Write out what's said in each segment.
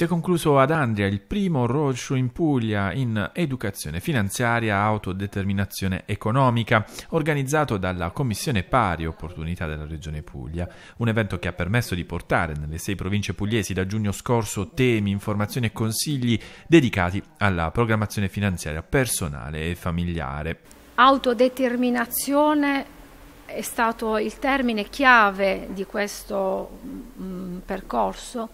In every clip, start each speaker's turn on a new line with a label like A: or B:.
A: Si è concluso ad Andria il primo roadshow in Puglia in educazione finanziaria, autodeterminazione economica, organizzato dalla Commissione Pari Opportunità della Regione Puglia, un evento che ha permesso di portare nelle sei province pugliesi da giugno scorso temi, informazioni e consigli dedicati alla programmazione finanziaria personale e familiare.
B: Autodeterminazione è stato il termine chiave di questo mh, mm, percorso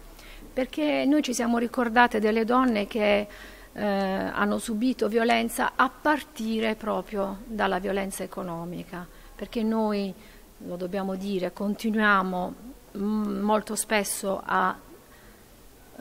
B: perché noi ci siamo ricordate delle donne che eh, hanno subito violenza a partire proprio dalla violenza economica, perché noi, lo dobbiamo dire, continuiamo mm, molto spesso a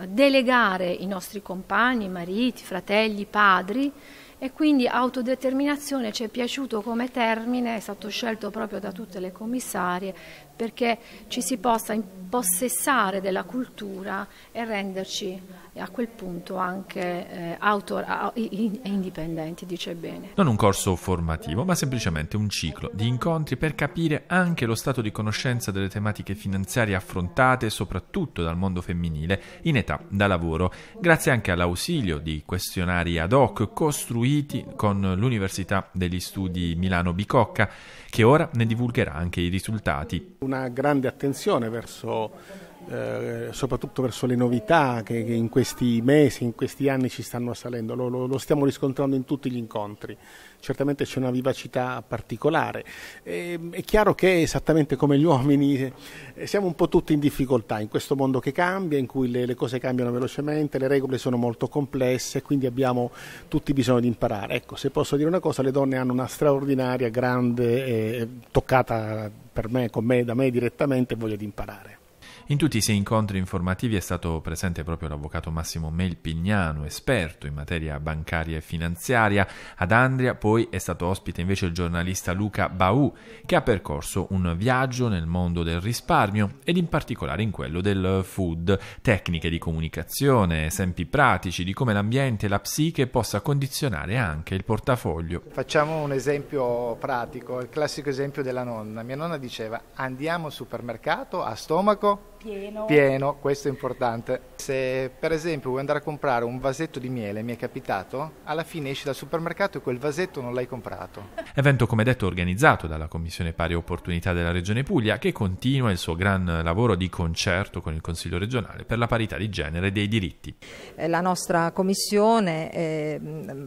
B: delegare i nostri compagni, mariti, fratelli, padri e quindi autodeterminazione ci è piaciuto come termine, è stato scelto proprio da tutte le commissarie perché ci si possa impossessare della cultura e renderci eh, a quel punto anche eh, autor, indipendenti, dice bene. Non un
A: corso formativo, ma semplicemente un ciclo di incontri per capire anche lo stato di conoscenza delle tematiche finanziarie affrontate soprattutto dal mondo femminile in età da lavoro, grazie anche all'ausilio di questionari ad hoc costruiti con l'Università degli Studi Milano Bicocca, che ora ne divulgherà anche i risultati.
C: Una grande attenzione verso eh, soprattutto verso le novità che, che, in questi mesi, in questi anni ci stanno assalendo, lo, lo, lo stiamo riscontrando in tutti gli incontri. Certamente c'è una vivacità particolare. E, ehm, è chiaro che esattamente come gli uomini eh, siamo un po' tutti in difficoltà in questo mondo che cambia, in cui le, le cose cambiano velocemente, le regole sono molto complesse, quindi abbiamo tutti bisogno di imparare. Ecco, se posso dire una cosa, le donne hanno una straordinaria, grande, eh, toccata per me, con me, da me direttamente, voglia di imparare.
A: In tutti i sei incontri informativi è stato presente proprio l'avvocato Massimo Melpignano, esperto in materia bancaria e finanziaria. Ad Andria poi è stato ospite invece il giornalista Luca Baù, che ha percorso un viaggio nel mondo del risparmio ed in particolare in quello del food, tecniche di comunicazione, esempi pratici di come l'ambiente e la psiche possa condizionare anche il portafoglio.
C: Facciamo un esempio pratico, il classico esempio della nonna. Mia nonna diceva andiamo al supermercato a stomaco pieno. Pieno, questo è importante. Se per esempio vuoi andare a comprare un vasetto di miele, mi è capitato, alla fine esci dal supermercato e quel vasetto non l'hai comprato.
A: Evento come detto organizzato dalla Commissione Pari Opportunità della Regione Puglia che continua il suo gran lavoro di concerto con il Consiglio regionale per la parità di genere e dei diritti.
D: Eh, la nostra Commissione eh,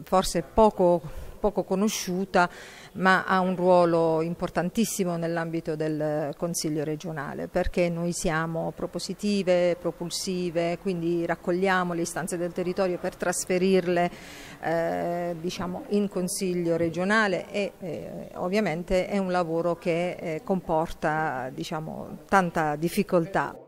D: forse poco poco conosciuta ma ha un ruolo importantissimo nell'ambito del Consiglio regionale perché noi siamo propositive, propulsive, quindi raccogliamo le istanze del territorio per trasferirle eh, diciamo, in Consiglio regionale e eh, ovviamente è un lavoro che eh, comporta diciamo, tanta difficoltà.